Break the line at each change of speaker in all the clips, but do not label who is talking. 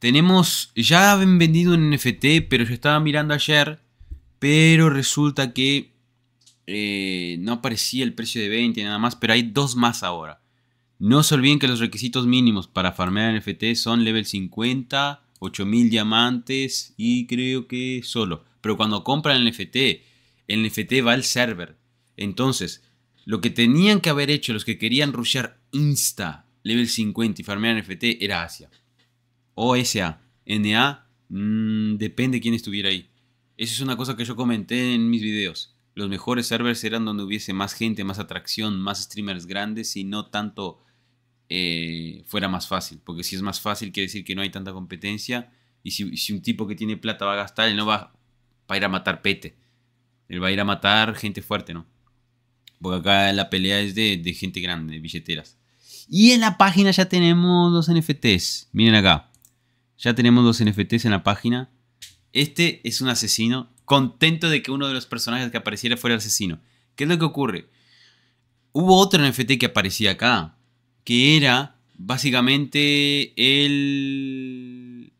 Tenemos, ya habían vendido un NFT, pero yo estaba mirando ayer, pero resulta que eh, no aparecía el precio de 20 nada más, pero hay dos más ahora. No se olviden que los requisitos mínimos para farmear NFT son level 50, 8000 diamantes y creo que solo. Pero cuando compran el NFT, el NFT va al server. Entonces, lo que tenían que haber hecho los que querían rushear Insta level 50 y farmear NFT era Asia. O SA. NA, mmm, depende quién estuviera ahí. Eso es una cosa que yo comenté en mis videos. Los mejores servers eran donde hubiese más gente, más atracción, más streamers grandes y no tanto eh, fuera más fácil. Porque si es más fácil quiere decir que no hay tanta competencia y si, un tipo que tiene plata va a gastar, él no va, a ir a matar pete. Él va a ir a matar gente fuerte, ¿no? Porque acá la pelea es de, gente grande, de billeteras. Y en la página ya tenemos los NFTs. Miren acá. Ya tenemos dos NFTs en la página. Este es un asesino. Contento de que uno de los personajes que apareciera fuera el asesino. ¿Qué es lo que ocurre? Hubo otro NFT que aparecía acá. Que era básicamente el...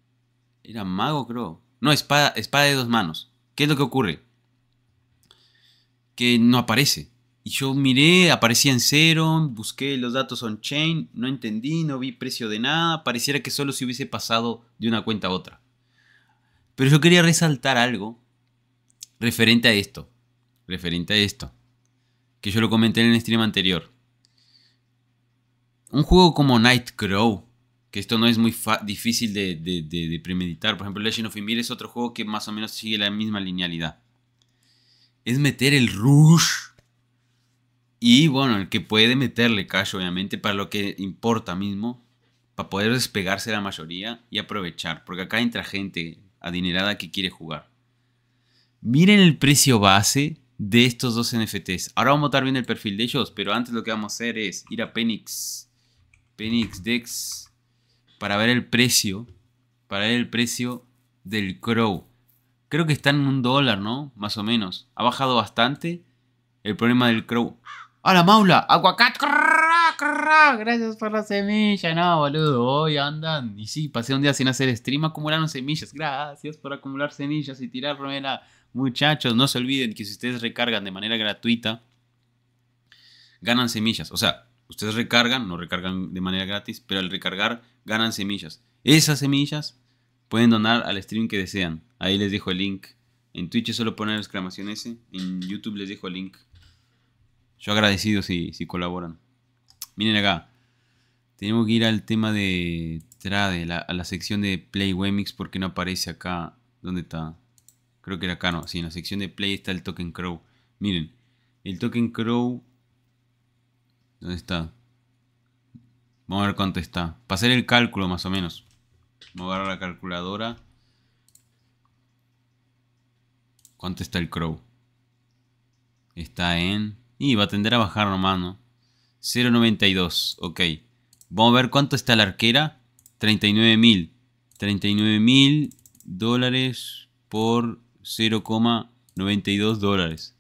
Era mago, creo. No, espada, espada de dos manos. ¿Qué es lo que ocurre? Que no aparece. Y yo miré, aparecía en cero, busqué los datos on-chain, no entendí, no vi precio de nada, pareciera que solo se hubiese pasado de una cuenta a otra. Pero yo quería resaltar algo referente a esto, referente a esto, que yo lo comenté en el stream anterior. Un juego como Nightcrow, que esto no es muy difícil de, premeditar, por ejemplo Legend of Ymir es otro juego que más o menos sigue la misma linealidad. Es meter el rush y bueno, el que puede meterle cash, obviamente, para lo que importa mismo, para poder despegarse la mayoría y aprovechar, porque acá entra gente adinerada que quiere jugar. Miren el precio base de estos dos NFTs. Ahora vamos a estar bien el perfil de ellos, pero antes lo que vamos a hacer es ir a Penix, Penix Dex, para ver el precio, para ver el precio del Crow. Creo que está en un dólar, ¿no? Más o menos. Ha bajado bastante. El problema del Crow Hola la maula, aguacate. Gracias por la semilla. No, boludo, hoy andan. Y sí, pasé un día sin hacer stream, acumularon semillas. Gracias por acumular semillas y tirar romera. Muchachos, no se olviden que si ustedes recargan de manera gratuita, ganan semillas. O sea, ustedes recargan, no recargan de manera gratis, pero al recargar ganan semillas. Esas semillas pueden donar al stream que desean. Ahí les dejo el link. En Twitch solo ponen la exclamación S. En YouTube les dejo el link. Yo agradecido si, si colaboran. Miren acá. Tenemos que ir al tema de trade, a la sección de Play Wemix porque no aparece acá. ¿Dónde está? Creo que era acá, no. Sí, en la sección de Play está el Token Crow. Miren, el Token Crow... ¿Dónde está? Vamos a ver cuánto está. Para hacer el cálculo más o menos. Vamos a agarrar la calculadora. ¿Cuánto está el Crow? Está en y va a tender a bajar nomás, ¿no? 0.92, ok. Vamos a ver cuánto está la arquera. 39.000. 39.000 dólares por 0,92 dólares.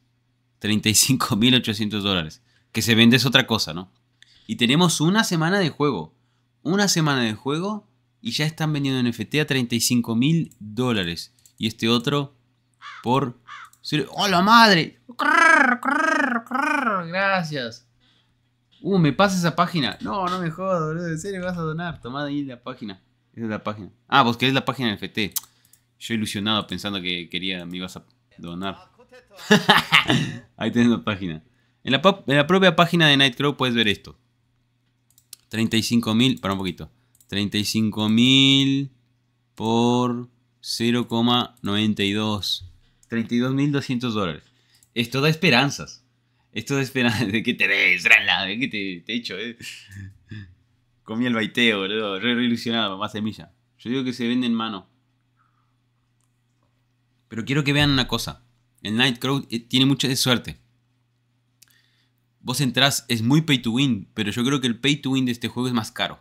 35.800 dólares. Que se vende es otra cosa, ¿no? Y tenemos una semana de juego. Una semana de juego y ya están vendiendo NFT a 35.000 mil dólares. Y este otro por... ¡Oh, la madre! Gracias. Uh, me pasa esa página. No, no me jodas, boludo. En serio vas a donar. Tomad ahí la página. es la página. Ah, vos querés la página del FT. Yo ilusionado pensando que quería, me ibas a donar. ahí tenés la página. En la, propia página de Nightcrow puedes ver esto. 35.000, para un poquito. 35.000 por 0,92. 32.200 dólares. Esto da esperanzas. Esto de esperar de que te ves, de que te, te echo, eh. Comí el baiteo, boludo, re, ilusionado, más semilla. Yo digo que se vende en mano. Pero quiero que vean una cosa. El Nightcrow eh, tiene mucha suerte. Vos entrás, es muy pay to win, pero yo creo que el pay to win de este juego es más caro.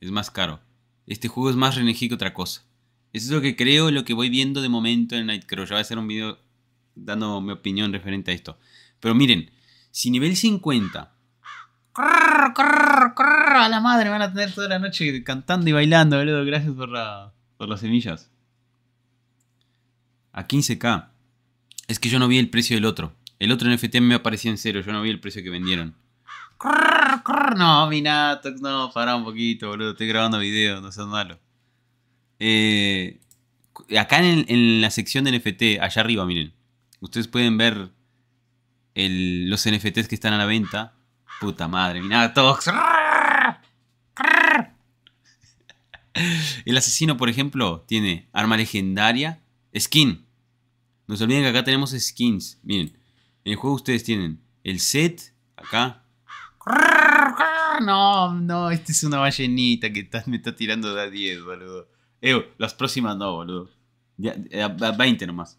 Es más caro. Este juego es más renegí que otra cosa. Eso es lo que creo, lo que voy viendo de momento en night Nightcrow. Ya voy a hacer un video dando mi opinión referente a esto. Pero miren, si nivel 50... A la madre me van a tener toda la noche cantando y bailando, boludo. Gracias por, por las semillas. A 15k. Es que yo no vi el precio del otro. El otro en me aparecía en cero. Yo no vi el precio que vendieron. No, Minato, no, pará un poquito, boludo. Estoy grabando video, no seas malo. Eh, acá en, en, la sección de NFT, allá arriba, miren. Ustedes pueden ver los NFTs que están a la venta. Puta madre, mira, todos. El asesino, por ejemplo, tiene arma legendaria, skin. No se olviden que acá tenemos skins. Miren, en el juego ustedes tienen el set, acá. No, no, esta es una ballenita que me está tirando de a 10, boludo. las próximas no, boludo. 20 nomás.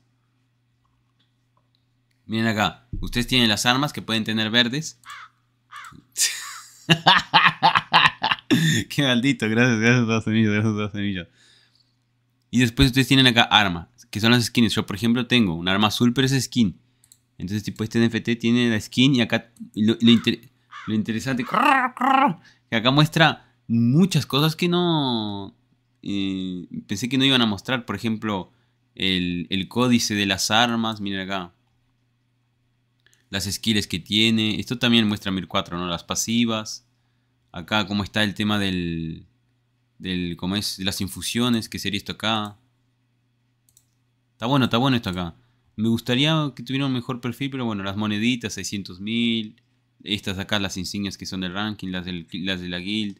Miren acá. Ustedes tienen las armas que pueden tener verdes. Qué maldito. Gracias, gracias a los semillas, gracias Y después ustedes tienen acá armas. que son las skins. Yo, por ejemplo, tengo un arma azul, pero es skin. Entonces, tipo, este NFT tiene la skin y acá lo, interesante... Que acá muestra muchas cosas que no... Eh, pensé que no iban a mostrar. Por ejemplo, el, el códice de las armas. Miren acá las skills que tiene. Esto también muestra mil cuatro, ¿no? Las pasivas. Acá cómo está el tema del... del ¿Cómo es? De las infusiones, que sería esto acá. Está bueno, está bueno esto acá. Me gustaría que tuviera un mejor perfil, pero bueno, las moneditas, 600.000. Estas acá, las insignias que son del ranking, las, las de la guild.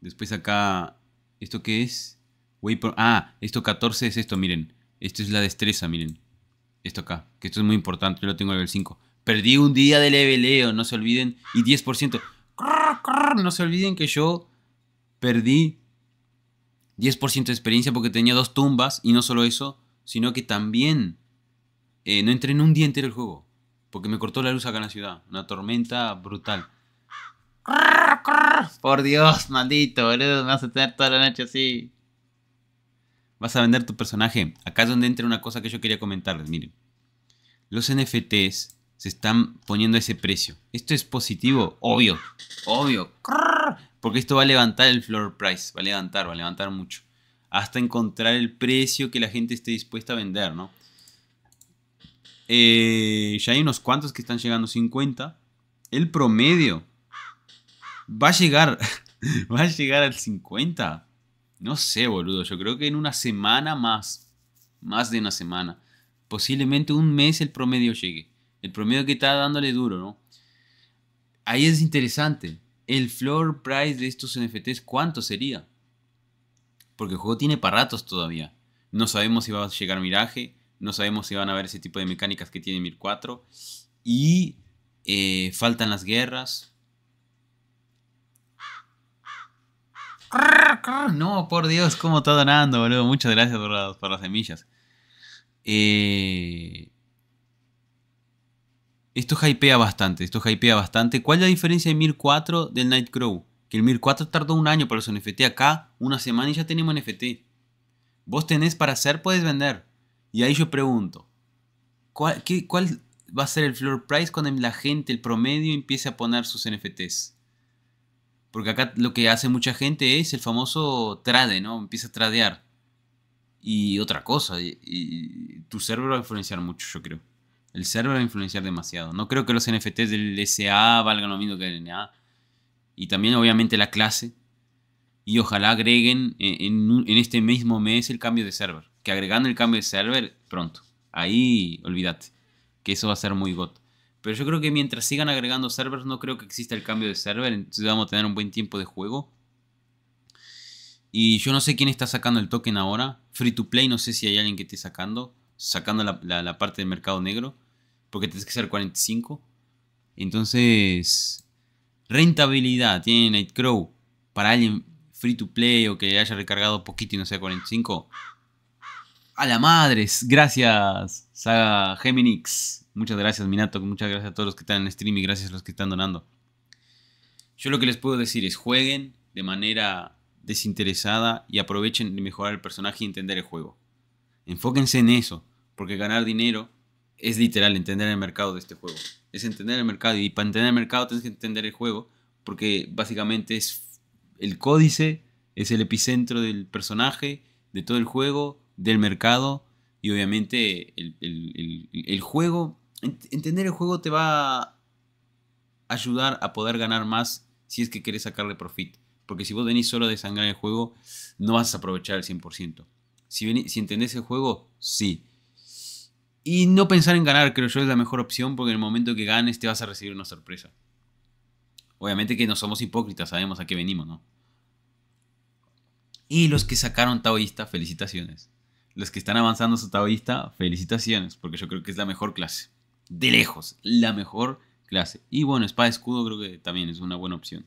Después acá, ¿esto qué es? Ah, esto 14 es esto, miren. Esto es la destreza, miren. Esto acá, que esto es muy importante, yo lo tengo nivel 5. Perdí un día de leveleo, no se olviden. Y 10%. No se olviden que yo perdí 10% de experiencia porque tenía dos tumbas. Y no solo eso, sino que también eh, no entré en un día entero el juego. Porque me cortó la luz acá en la ciudad. Una tormenta brutal. Por Dios, maldito, boludo. Me vas a tener toda la noche así vas a vender tu personaje. Acá es donde entra una cosa que yo quería comentarles, miren. Los NFTs se están poniendo a ese precio. Esto es positivo, obvio, obvio. Porque esto va a levantar el floor price, va a levantar, va a levantar mucho. Hasta encontrar el precio que la gente esté dispuesta a vender, ¿no? Eh, ya hay unos cuantos que están llegando a 50. El promedio va a llegar, va a llegar al 50. No sé, boludo. Yo creo que en una semana más. Más de una semana. Posiblemente un mes el promedio llegue. El promedio que está dándole duro, ¿no? Ahí es interesante. El floor price de estos NFTs, ¿cuánto sería? Porque el juego tiene para todavía. No sabemos si va a llegar Mirage No sabemos si van a haber ese tipo de mecánicas que tiene Mir 4. Y eh, faltan las guerras. No, por Dios, como está donando, boludo. Muchas gracias por las, semillas. Eh, esto hypea bastante, esto hypea bastante. ¿Cuál es la diferencia de 1004 4 del Nightcrow? Que el Mir tardó un año para su NFT. Acá, una semana y ya tenemos NFT. Vos tenés para hacer, puedes vender. Y ahí yo pregunto, ¿cuál, cuál va a ser el floor price cuando la gente, el promedio, empiece a poner sus NFTs? Porque acá lo que hace mucha gente es el famoso trade, ¿no? Empieza a tradear. Y otra cosa, y, tu server va a influenciar mucho, yo creo. El server va a influenciar demasiado. No creo que los NFTs del SA valgan lo mismo que el NA. Y también, obviamente, la clase. Y ojalá agreguen en, este mismo mes el cambio de server. Que agregando el cambio de server, pronto. Ahí, olvídate. Que eso va a ser muy got. Pero yo creo que mientras sigan agregando servers, no creo que exista el cambio de server. Entonces vamos a tener un buen tiempo de juego. Y yo no sé quién está sacando el token ahora. Free to play, no sé si hay alguien que esté sacando. Sacando la, parte del mercado negro. Porque tienes que ser 45. Entonces, rentabilidad tiene Nightcrow para alguien free to play o que haya recargado poquito y no sea 45. A la madres, gracias, Saga Geminix. Muchas gracias, Minato. Muchas gracias a todos los que están en stream y gracias a los que están donando. Yo lo que les puedo decir es jueguen de manera desinteresada y aprovechen de mejorar el personaje y entender el juego. Enfóquense en eso, porque ganar dinero es literal entender el mercado de este juego. Es entender el mercado y para entender el mercado tienes que entender el juego, porque básicamente es el códice, es el epicentro del personaje, de todo el juego, del mercado y obviamente el, el, el juego entender el juego te va a ayudar a poder ganar más si es que querés sacarle profit. Porque si vos venís solo de en el juego, no vas a aprovechar el 100%. Si, si entendés el juego, sí. Y no pensar en ganar, creo yo, es la mejor opción porque en el momento que ganes te vas a recibir una sorpresa. Obviamente que no somos hipócritas, sabemos a qué venimos, ¿no? Y los que sacaron taoísta, felicitaciones. Los que están avanzando su taoísta, felicitaciones, porque yo creo que es la mejor clase de lejos la mejor clase. Y bueno, espada escudo creo que también es una buena opción.